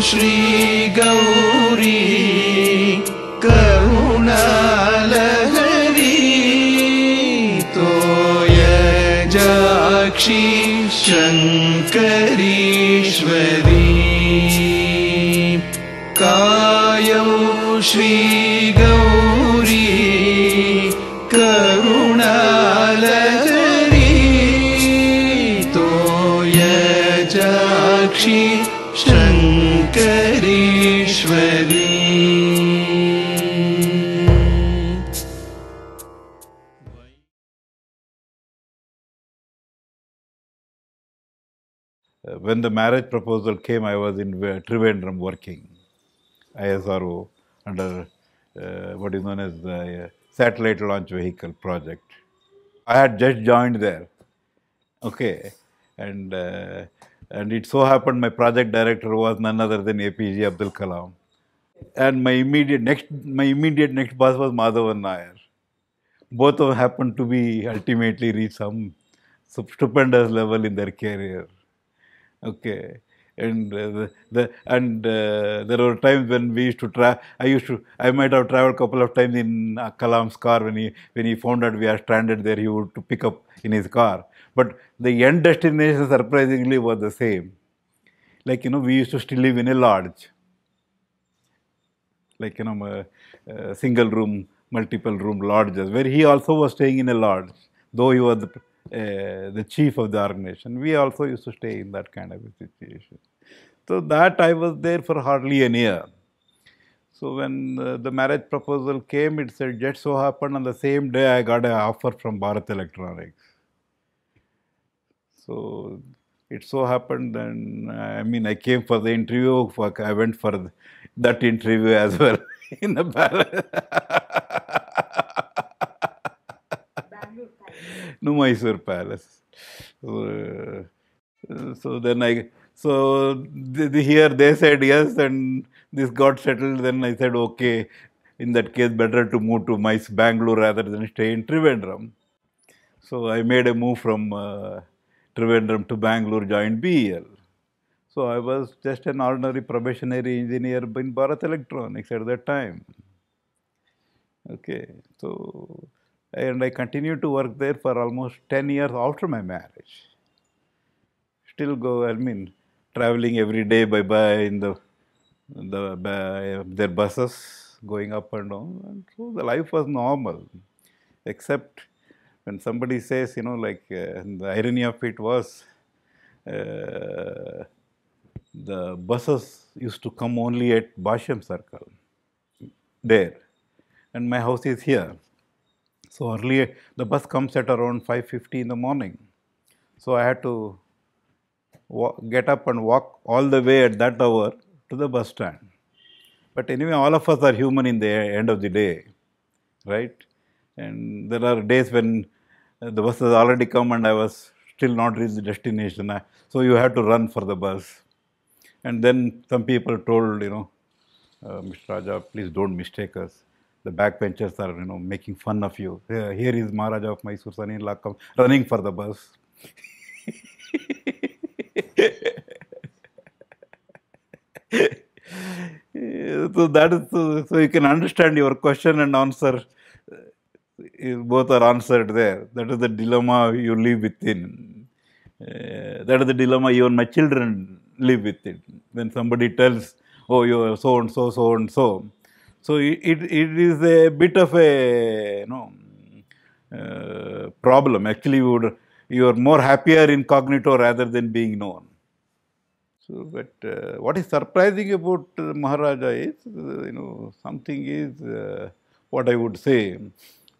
Shri Gaur. when the marriage proposal came, I was in Trivandrum working, ISRO, under uh, what is known as the uh, Satellite Launch Vehicle Project. I had just joined there, okay, and uh, and it so happened my project director was none other than APJ Abdul Kalam. And my immediate next my immediate next boss was Madhavan Nair. Both of them happened to be ultimately reach some stupendous level in their career. Okay. And uh, the, the, and uh, there were times when we used to travel. I used to. I might have traveled a couple of times in uh, Kalam's car when he when he found out we are stranded there. He would to pick up in his car. But the end destination surprisingly was the same. Like you know, we used to still live in a lodge. Like you know, uh, single room, multiple room lodges, where he also was staying in a lodge, though he was. The, uh, the chief of the organization. We also used to stay in that kind of a situation. So that I was there for hardly a year. So when uh, the marriage proposal came, it said just so happened on the same day I got an offer from Bharat Electronics. So it so happened then, I mean, I came for the interview, I went for that interview as well in the no Mysore palace. So, uh, so then I so the, the, here they said yes, and this got settled. Then I said okay. In that case, better to move to my Bangalore rather than stay in Trivandrum. So I made a move from uh, Trivandrum to Bangalore, joined BEL. So I was just an ordinary probationary engineer in Bharat Electronics at that time. Okay, so and I continued to work there for almost 10 years after my marriage. Still go, I mean, traveling every day by by in the, the by their buses, going up and down. And so the life was normal, except when somebody says, you know, like uh, the irony of it was uh, the buses used to come only at Basham Circle, there, and my house is here. So early the bus comes at around 5.50 in the morning. So I had to get up and walk all the way at that hour to the bus stand. But anyway, all of us are human in the end of the day, right? And there are days when uh, the bus has already come and I was still not reached the destination. Uh, so you had to run for the bus. And then some people told, you know, uh, Mr. Raja, please don't mistake us the backbenchers are you know making fun of you. here is Maharaja of Mysore, son running for the bus. so that is so, you can understand your question and answer. Both are answered there. That is the dilemma you live within. Uh, that is the dilemma even my children live with it. When somebody tells, oh, you are so and so, so and so, so it, it, it is a bit of a you know, uh, problem. Actually, you, would, you are more happier in cognito rather than being known. So, but uh, what is surprising about uh, Maharaja is, uh, you know, something is uh, what I would say,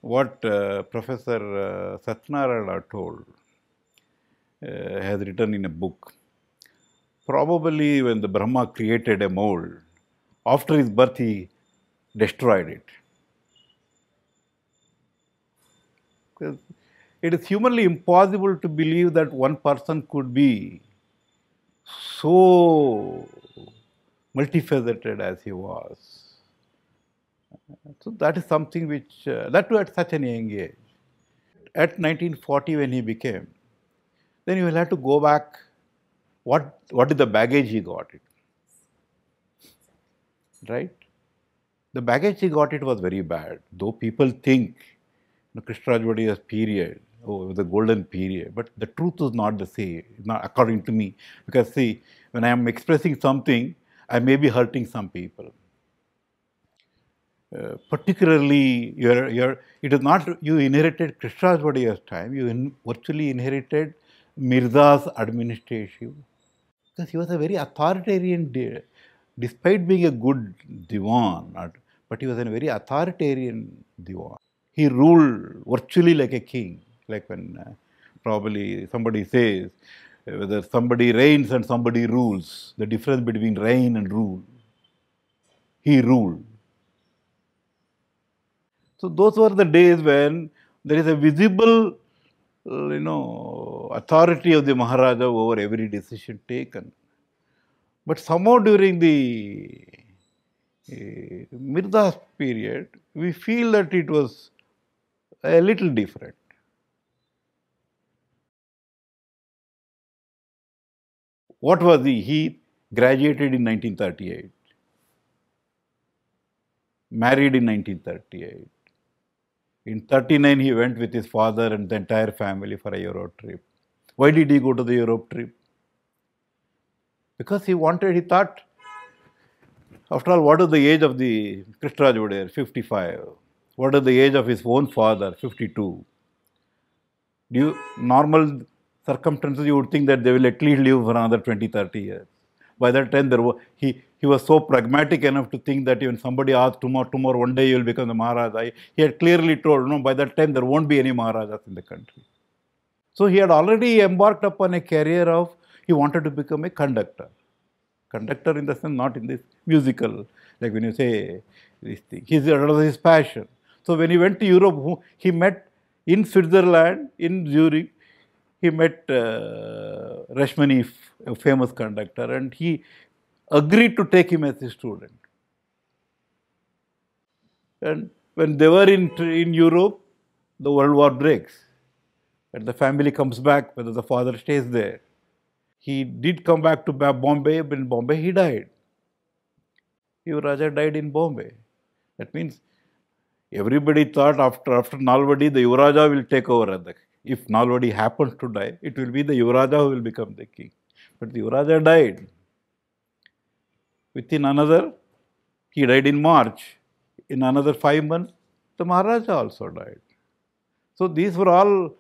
what uh, Professor uh, Satyanarayana told, has written in a book. Probably when the Brahma created a mold, after his birth he destroyed it. It is humanly impossible to believe that one person could be so multifaceted as he was. So that is something which, uh, that too at such an young age. At 1940 when he became, then you will have to go back, what, what is the baggage he got it, right? the baggage he got it was very bad. Though people think you know, Krishnaraj has period, oh, the golden period, but the truth is not the same, not according to me. Because see, when I am expressing something, I may be hurting some people. Uh, particularly, you're, you're, it is not you inherited Krishnaraj's time, you in, virtually inherited Mirza's administration. Because he was a very authoritarian, despite being a good Diwan, but he was a very authoritarian Diwa. He ruled virtually like a king, like when uh, probably somebody says uh, whether somebody reigns and somebody rules, the difference between reign and rule. He ruled. So those were the days when there is a visible, uh, you know, authority of the Maharaja over every decision taken. But somehow during the Eh, Mirda's period, we feel that it was a little different. What was he? He graduated in 1938, married in 1938. In 39, he went with his father and the entire family for a Europe trip. Why did he go to the Europe trip? Because he wanted, he thought after all, what is the age of the Krishnaraj Vadair? 55. What is the age of his own father? 52. Do you, normal circumstances, you would think that they will at least live for another 20, 30 years. By that time, there he, he was so pragmatic enough to think that even somebody asked tomorrow, tomorrow, one day you will become the Maharaja. He had clearly told, no, by that time, there won't be any Maharajas in the country. So he had already embarked upon a career of, he wanted to become a conductor. Conductor in the sense not in this musical, like when you say this thing. He's another his passion. So when he went to Europe, he met in Switzerland, in Zurich, he met uh, Rashmani, a famous conductor, and he agreed to take him as his student. And when they were in, in Europe, the World War breaks and the family comes back, whether the father stays there. He did come back to Bombay, but in Bombay he died. Yuvaraja died in Bombay. That means everybody thought after, after Nalvadi, the Yuvaraja will take over If Nalwadi happens to die, it will be the Yuvaraja who will become the king. But the Yuvaraja died. Within another, he died in March. In another five months, the Maharaja also died. So these were all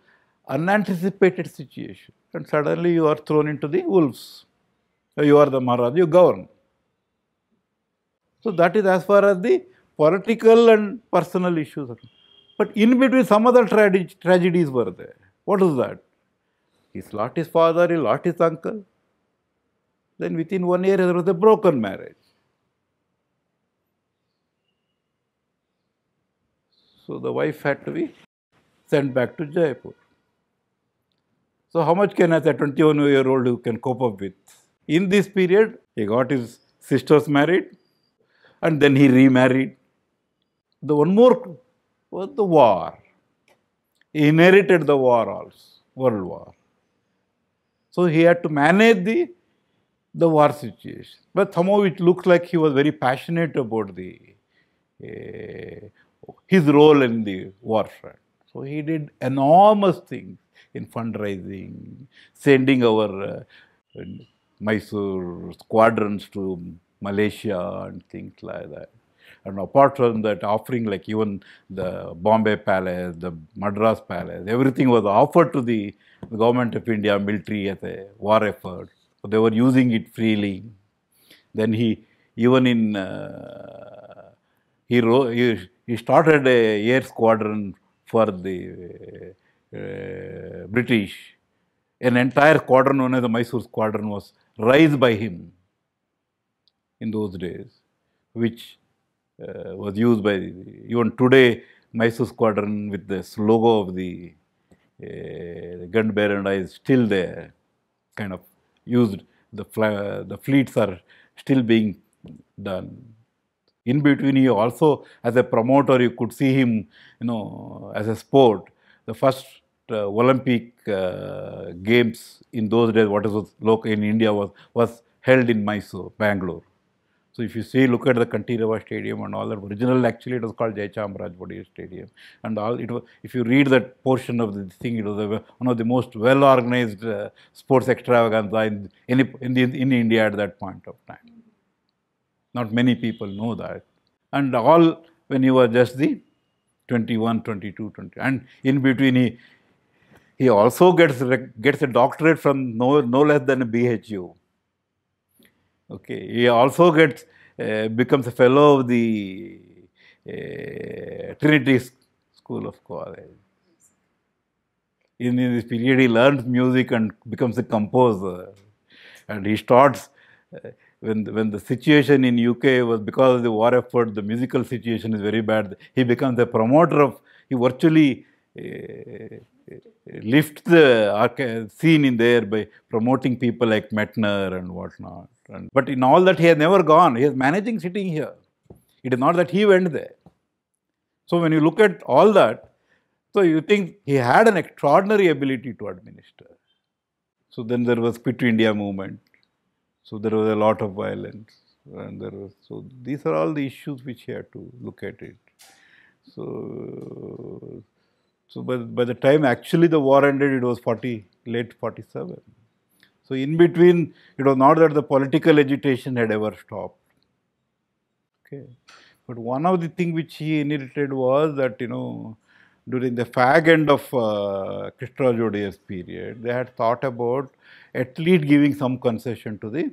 unanticipated situations and suddenly you are thrown into the wolves. You are the Maharaj, you govern. So that is as far as the political and personal issues are But in between some other tragedies were there. What is that? He slaughtered his father, he lost his uncle. Then within one year there was a broken marriage. So the wife had to be sent back to Jaipur. So, how much can as a 21 year old you can cope up with? In this period, he got his sisters married and then he remarried. The one more was the war. He inherited the war also, world war. So, he had to manage the, the war situation. But somehow it looks like he was very passionate about the uh, his role in the war front. So, he did enormous things in fundraising, sending our uh, Mysore squadrons to Malaysia and things like that. And apart from that, offering like even the Bombay Palace, the Madras Palace, everything was offered to the government of India military as a war effort. So they were using it freely. Then he, even in, uh, he, wrote, he, he started a air squadron for the British, an entire squadron known as the Mysore squadron was raised by him in those days, which uh, was used by even today Mysore squadron with the logo of the, uh, the gun bearer is still there, kind of used. The, the fleets are still being done. In between, he also, as a promoter, you could see him, you know, as a sport. The first uh, Olympic uh, games in those days, what was local in India was, was held in Mysore, Bangalore. So if you see, look at the Kantirava Stadium and all that. Original, actually, it was called Jayachamraj Bodia Stadium, and all. It was. If you read that portion of the thing, it was a, one of the most well-organized uh, sports extravaganza in in, in, in India at that point of time. Not many people know that, and all when he was just the 21, 22, 20, and in between he he also gets, gets a doctorate from no, no less than a BHU. Okay, he also gets, uh, becomes a fellow of the uh, Trinity School of College. In, in this period, he learns music and becomes a composer. And he starts, uh, when, when the situation in UK was because of the war effort, the musical situation is very bad, he becomes a promoter of, he virtually uh, lift the scene in there by promoting people like Metner and whatnot. And, but in all that, he has never gone. He is managing sitting here. It is not that he went there. So when you look at all that, so you think he had an extraordinary ability to administer. So then there was Quit India movement. So there was a lot of violence. And there was, so these are all the issues which he had to look at it. So so by, by the time actually the war ended, it was 40, late 47. So in between, it was not that the political agitation had ever stopped. Okay. But one of the things which he inherited was that, you know, during the fag end of uh, Krishnarajoday's period, they had thought about at least giving some concession to the,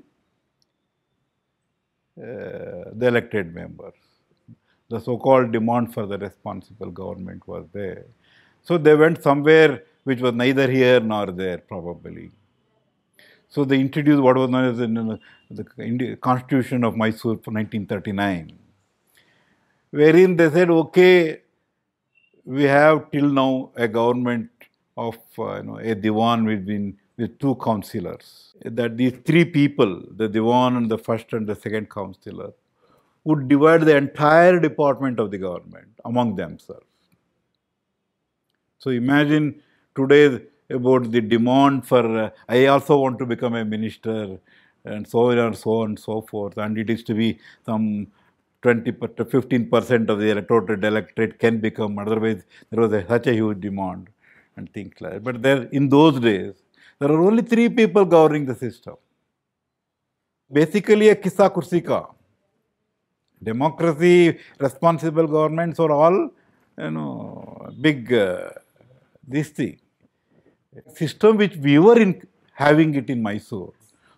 uh, the elected members. The so-called demand for the responsible government was there. So they went somewhere which was neither here nor there probably. So they introduced what was known as the Constitution of Mysore for 1939, wherein they said, okay, we have till now a government of uh, you know, a Diwan with, with two councillors. That these three people, the Diwan and the first and the second councillor, would divide the entire department of the government among themselves. So imagine today about the demand for, uh, I also want to become a minister and so on and so on and so forth. And it is to be some 20 15 percent of the electorate, electorate can become, otherwise there was a, such a huge demand and things like that. But there, in those days, there are only three people governing the system. Basically a kisa kursika. Democracy, responsible governments are all, you know, big uh, this thing. System which we were in having it in Mysore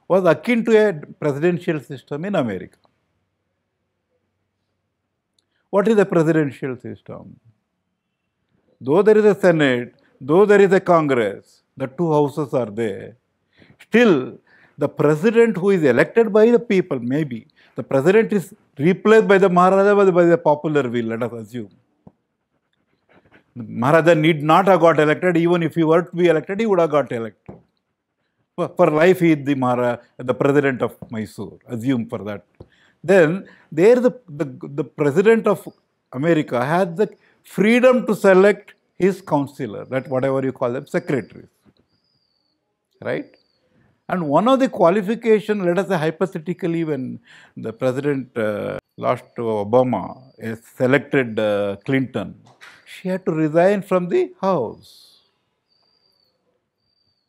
was akin to a presidential system in America. What is a presidential system? Though there is a Senate, though there is a Congress, the two houses are there. Still, the president who is elected by the people, maybe, the president is replaced by the Maharaja by the, by the popular will, let us assume. Maharaja need not have got elected. Even if he were to be elected, he would have got elected. For life, he is the Mahara, the president of Mysore. Assume for that. Then there, the, the, the president of America had the freedom to select his counselor, that whatever you call them, secretaries. Right? And one of the qualification, let us say hypothetically, when the president uh, last Obama selected uh, Clinton she had to resign from the house.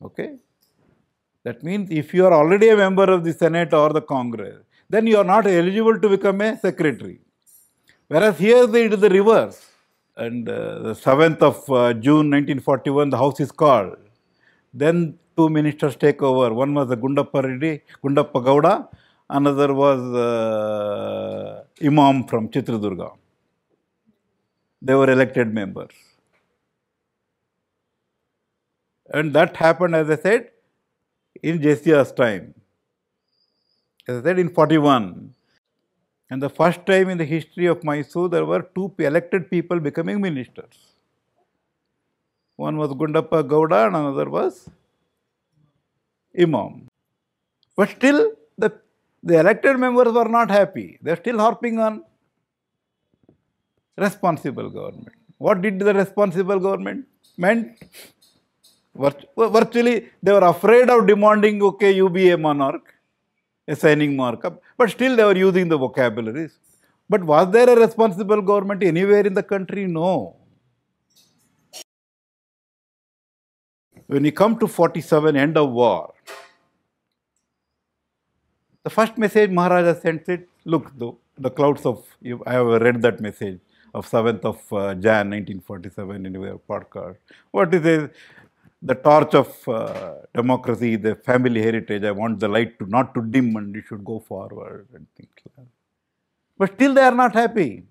Okay? That means if you are already a member of the Senate or the Congress, then you are not eligible to become a secretary. Whereas here it is the reverse. And uh, the 7th of uh, June 1941, the house is called. Then two ministers take over. One was the Gundappa Reddy, Gundappa Gowda, another was uh, Imam from Chitradurga they were elected members. And that happened, as I said, in Jesia's time. As I said, in 41. And the first time in the history of Mysore, there were two elected people becoming ministers. One was Gundappa Gowda and another was Imam. But still, the, the elected members were not happy. They are still harping on responsible government. What did the responsible government meant? Virtually, they were afraid of demanding, okay, you be a monarch, assigning markup, but still they were using the vocabularies. But was there a responsible government anywhere in the country? No. When you come to 47, end of war, the first message Maharaja sent it, look, the clouds of, I have read that message of 7th of uh, Jan 1947 in your podcast. What is a, the torch of uh, democracy, the family heritage? I want the light to not to dim and it should go forward and things like that. But still they are not happy.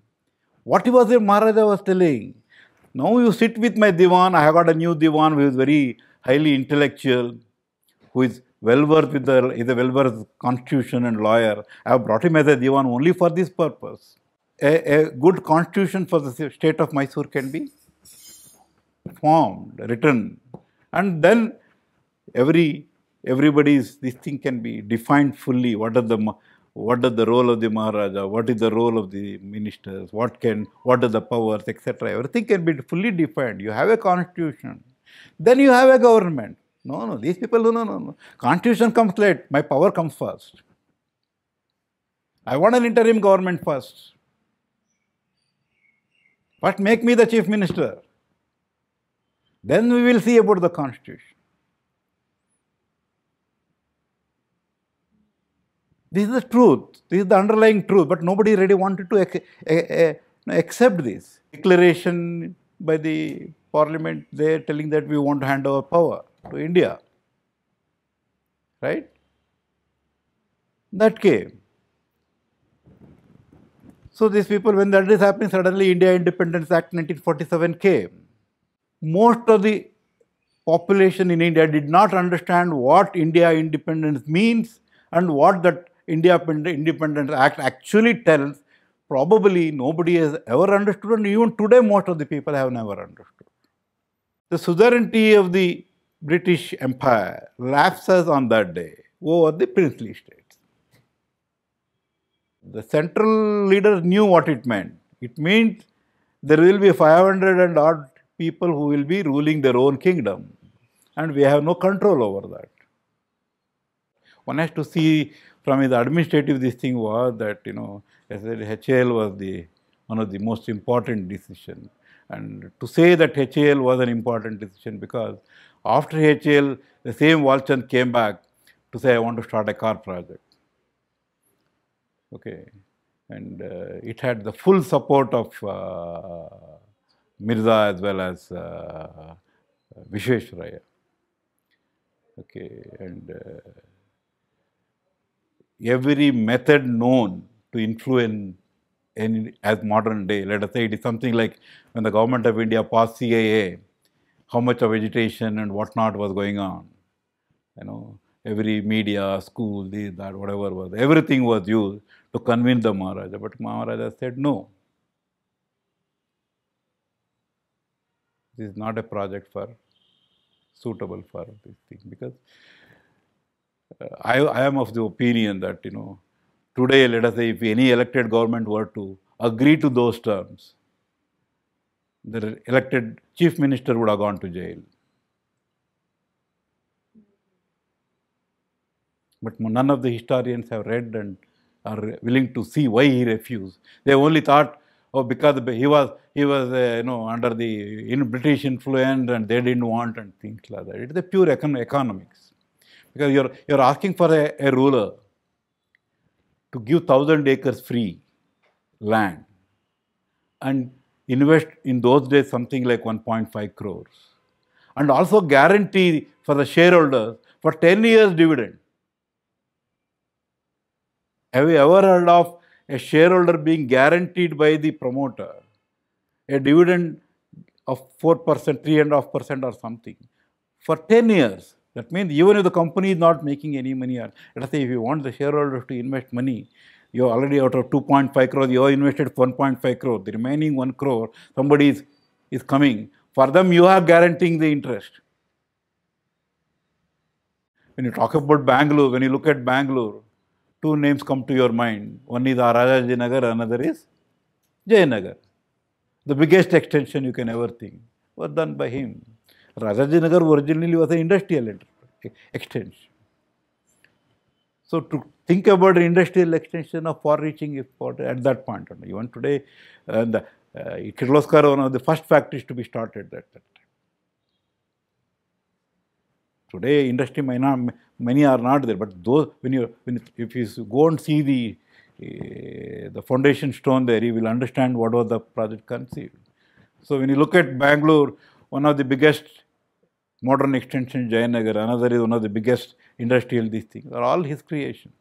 What was your Maharaja was telling? Now you sit with my Diwan, I have got a new Diwan who is very highly intellectual, who is well versed with the, is a well versed constitution and lawyer. I have brought him as a Diwan only for this purpose a, a good constitution for the state of Mysore can be formed, written, and then every everybody's this thing can be defined fully. What are the what is the role of the Maharaja? What is the role of the ministers? What can what are the powers, etc. Everything can be fully defined. You have a constitution, then you have a government. No, no, these people, no, no, no. Constitution comes late. My power comes first. I want an interim government first. But make me the chief minister. Then we will see about the constitution. This is the truth. This is the underlying truth. But nobody really wanted to accept this declaration by the parliament there telling that we want to hand over power to India. Right? That came. So these people, when that is happening, suddenly India Independence Act 1947 came. Most of the population in India did not understand what India independence means and what that India Independence Act actually tells. Probably nobody has ever understood and even today most of the people have never understood. The suzerainty of the British Empire lapses on that day over the princely state. The central leader knew what it meant. It means there will be 500 and odd people who will be ruling their own kingdom and we have no control over that. One has to see from his administrative this thing was that, you know, as I said, HAL was the one of the most important decision. And to say that HAL was an important decision because after HAL, the same Walchand came back to say, I want to start a car project. Okay. And uh, it had the full support of uh, Mirza as well as uh, Okay, and uh, every method known to influence any, as modern day, let us say it is something like when the government of India passed CAA, how much of agitation and whatnot was going on, you know every media, school, this, that, whatever was, everything was used to convince the Maharaja. But Maharaja said, no. This is not a project for suitable for this thing because uh, I, I am of the opinion that, you know, today, let us say, if any elected government were to agree to those terms, the elected chief minister would have gone to jail. But none of the historians have read and are willing to see why he refused. They only thought, oh, because he was, he was uh, you know, under the in British influence and they didn't want and things like that. It is a pure econ economics. Because you're, you're asking for a, a ruler to give 1,000 acres free land and invest in those days something like 1.5 crores and also guarantee for the shareholders for 10 years dividend have you ever heard of a shareholder being guaranteed by the promoter a dividend of 4%, 3.5% or something for 10 years? That means even if the company is not making any money, or let us say if you want the shareholder to invest money, you already out of 2.5 crore. you have invested 1.5 crore. The remaining 1 crore, somebody is, is coming. For them, you are guaranteeing the interest. When you talk about Bangalore, when you look at Bangalore, two names come to your mind. One is Rajaji Nagar, another is Jayanagar. The biggest extension you can ever think was done by him. Rajaji Nagar originally was an industrial extension. So to think about industrial extension of far-reaching import at that point, even today, uh, the, uh, Kirloskar, one of the first factories to be started at that time. Today, industry may not, many are not there, but those, when you, when, if you go and see the, uh, the foundation stone there, you will understand what was the project conceived. So when you look at Bangalore, one of the biggest modern extension Jayanagar, another is one of the biggest industrial these things are all his creation.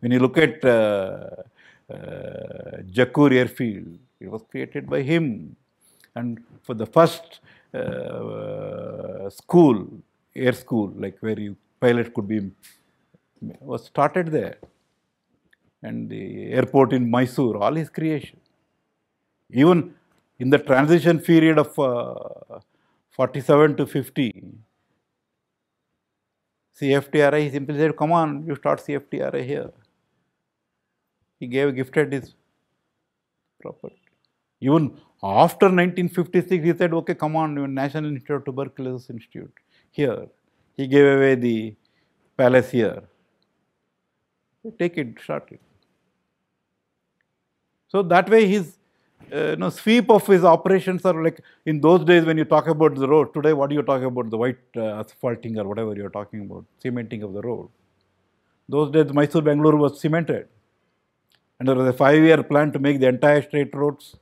When you look at uh, uh, Jakur airfield, it was created by him. And for the first uh, school, air school like where you pilot could be was started there and the airport in Mysore, all his creation. Even in the transition period of uh, 47 to 50, CFTRI, he simply said, come on, you start CFTRI here. He gave, gifted his property. Even after 1956, he said, okay, come on, National Institute of Tuberculosis Institute here. He gave away the palace here. Take it, shot it. So that way his uh, know, sweep of his operations are like in those days when you talk about the road. Today, what do you talk about? The white uh, asphalting or whatever you're talking about, cementing of the road. Those days, Mysore Bangalore was cemented, and there was a five year plan to make the entire straight roads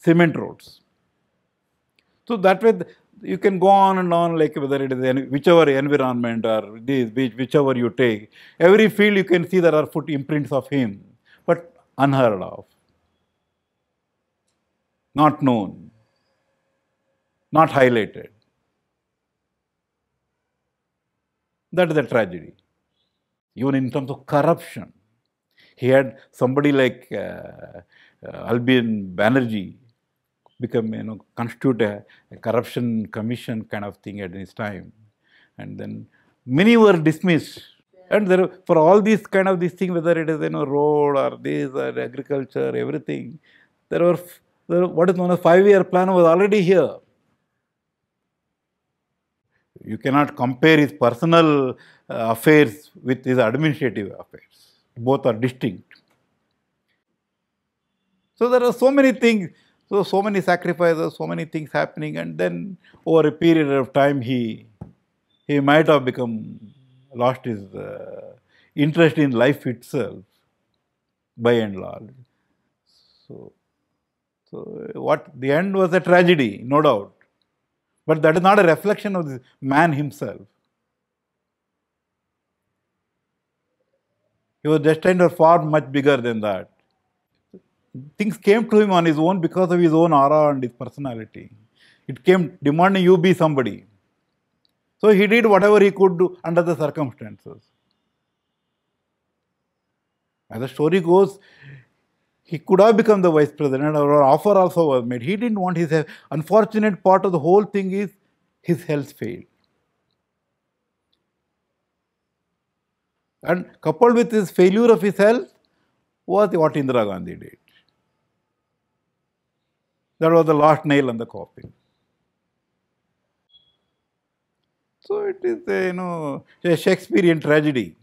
cement roads. So that way you can go on and on like whether it is whichever environment or this, whichever you take. Every field you can see there are foot imprints of him, but unheard of, not known, not highlighted. That is a tragedy. Even in terms of corruption, he had somebody like uh, uh, Albion Banerjee become, you know, constitute a, a corruption commission kind of thing at this time. And then many were dismissed. And there, for all these kind of these things, whether it is, you know, road or this or agriculture, everything, there were, there, what is known as five-year plan was already here. You cannot compare his personal uh, affairs with his administrative affairs. Both are distinct. So there are so many things so, so many sacrifices, so many things happening and then over a period of time he, he might have become lost his uh, interest in life itself by and large. So, so what the end was a tragedy, no doubt. But that is not a reflection of the man himself. He was destined for far much bigger than that things came to him on his own because of his own aura and his personality. It came demanding you be somebody. So he did whatever he could do under the circumstances. As the story goes, he could have become the vice president or offer also was made. He didn't want his health. Unfortunate part of the whole thing is his health failed. And coupled with his failure of his health was what Indira Gandhi did. That was the last nail in the coffin. So it is a, you know, a Shakespearean tragedy.